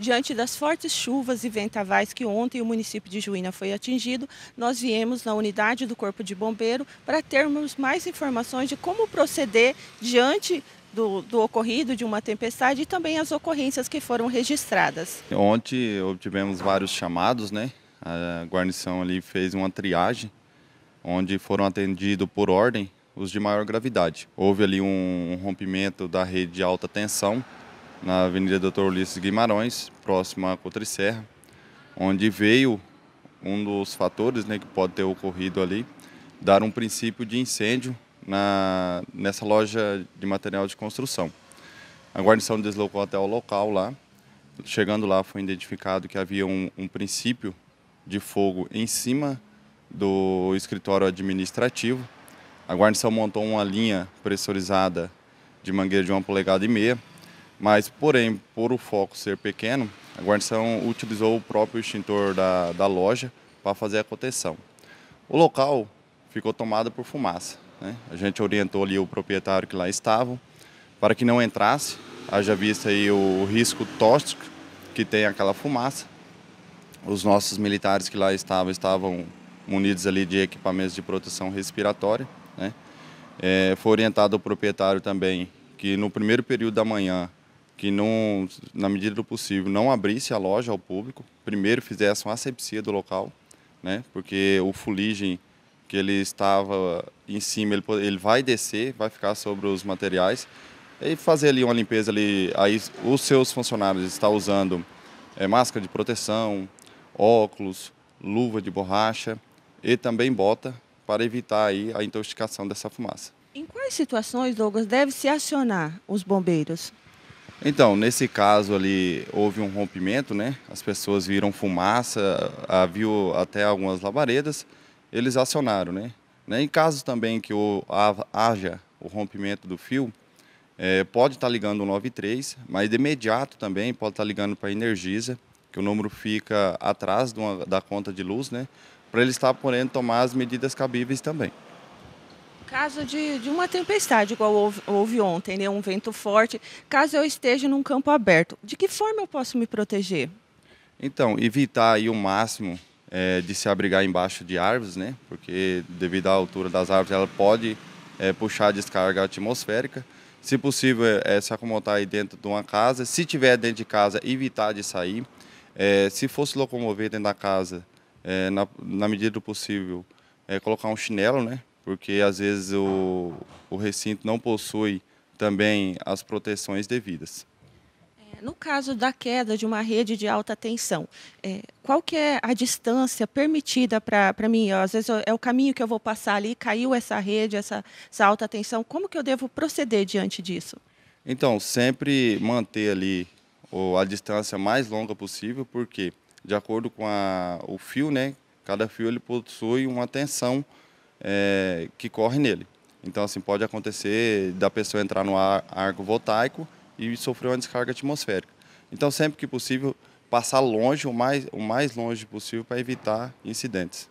Diante das fortes chuvas e ventavais que ontem o município de Juína foi atingido, nós viemos na unidade do Corpo de Bombeiro para termos mais informações de como proceder diante do, do, ocorrido de uma tempestade e também as ocorrências que foram registradas. Ontem obtivemos vários chamados, né? A guarnição ali fez uma triagem, onde foram atendidos por ordem os de maior gravidade. Houve ali um rompimento da rede de alta tensão, na Avenida Doutor Ulisses Guimarães, próxima à Cotricerra, onde veio um dos fatores né, que pode ter ocorrido ali, dar um princípio de incêndio na, nessa loja de material de construção. A guarnição deslocou até o local lá. Chegando lá, foi identificado que havia um, um princípio de fogo em cima do escritório administrativo. A guarnição montou uma linha pressurizada de mangueira de uma polegada e meia, mas, porém, por o foco ser pequeno, a guarnição utilizou o próprio extintor da, da loja para fazer a proteção. O local ficou tomado por fumaça. Né? A gente orientou ali o proprietário que lá estava para que não entrasse, haja vista aí o risco tóxico que tem aquela fumaça. Os nossos militares que lá estavam estavam munidos ali de equipamentos de proteção respiratória. Né? É, foi orientado o proprietário também que no primeiro período da manhã que não, na medida do possível, não abrisse a loja ao público, primeiro fizesse uma asepsia do local, né? Porque o fuligem que ele estava em cima, ele, ele vai descer, vai ficar sobre os materiais e fazer ali uma limpeza ali. Aí os seus funcionários estão usando é, máscara de proteção, óculos, luva de borracha e também bota para evitar aí a intoxicação dessa fumaça. Em quais situações, Douglas, deve se acionar os bombeiros? Então, nesse caso ali houve um rompimento, né? As pessoas viram fumaça, viu até algumas labaredas, eles acionaram, né? né? Em casos também que o, haja o rompimento do fio, é, pode estar tá ligando o 93, mas de imediato também pode estar tá ligando para a Energisa, que o número fica atrás uma, da conta de luz, né? Para ele estar podendo tomar as medidas cabíveis também. Caso de, de uma tempestade, igual houve, houve ontem, né? um vento forte, caso eu esteja num campo aberto, de que forma eu posso me proteger? Então, evitar aí o máximo é, de se abrigar embaixo de árvores, né? Porque devido à altura das árvores, ela pode é, puxar a descarga atmosférica. Se possível, é, é, se acomodar aí dentro de uma casa. Se tiver dentro de casa, evitar de sair. É, se fosse locomover dentro da casa, é, na, na, medida do possível, colocar um chinelo, né? porque às vezes o, o recinto não possui também as proteções devidas. É, no caso da queda de uma rede de alta tensão, é, qual que é a distância permitida para mim? Às vezes é o caminho que eu vou passar ali, caiu essa rede, essa, essa alta tensão. Como que eu devo proceder diante disso? Então, sempre manter ali ou, a distância mais longa possível, porque de acordo com a, o fio, né, cada fio ele possui uma tensão é, que corre nele. Então, assim, pode acontecer da pessoa entrar no ar, arco voltaico e sofrer uma descarga atmosférica. Então, sempre que possível, passar longe, o mais, o mais longe possível, para evitar incidentes.